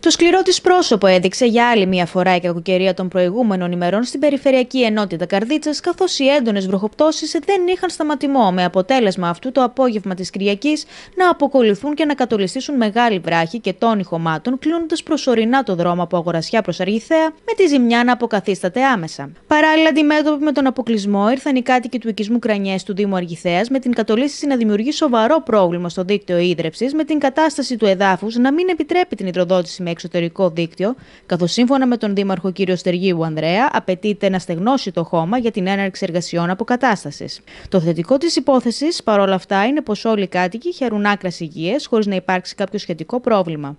Το σκληρό της πρόσωπο έδειξε για άλλη μια φορά η κακοκαιρία των προηγούμενων ημερών στην Περιφερειακή Ενότητα Καρδίτσας, καθώς οι έντονες βροχοπτώσεις δεν είχαν σταματημό, με αποτέλεσμα αυτού το απόγευμα της Κυριακής να αποκολουθούν και να κατολιστήσουν μεγάλη βράχη και τόνοι χωμάτων, κλείνοντας προσωρινά το δρόμο από αγορασιά προς Αργηθέα, με τη ζημιά να αποκαθίσταται άμεσα. Παράλληλα, αντιμέτωποι με τον αποκλεισμό ήρθαν οι κάτοικοι του οικισμού Κρανιές του Δήμου Αργηθέα, με την κατολίστηση να δημιουργεί σοβαρό πρόβλημα στο δίκτυο ίδρυψη, με την κατάσταση του εδάφους να μην επιτρέπει την υδροδότηση με εξωτερικό δίκτυο, καθώς σύμφωνα με τον Δήμαρχο κ. Στεργίου Ανδρέα, απαιτείται να στεγνώσει το χώμα για την έναρξη εργασιών αποκατάστασης. Το θετικό της υπόθεσης, παρόλα αυτά, είναι πως όλοι οι κάτοικοι χαίρουν άκρας υγείας χωρίς να υπάρξει κάποιο σχετικό πρόβλημα.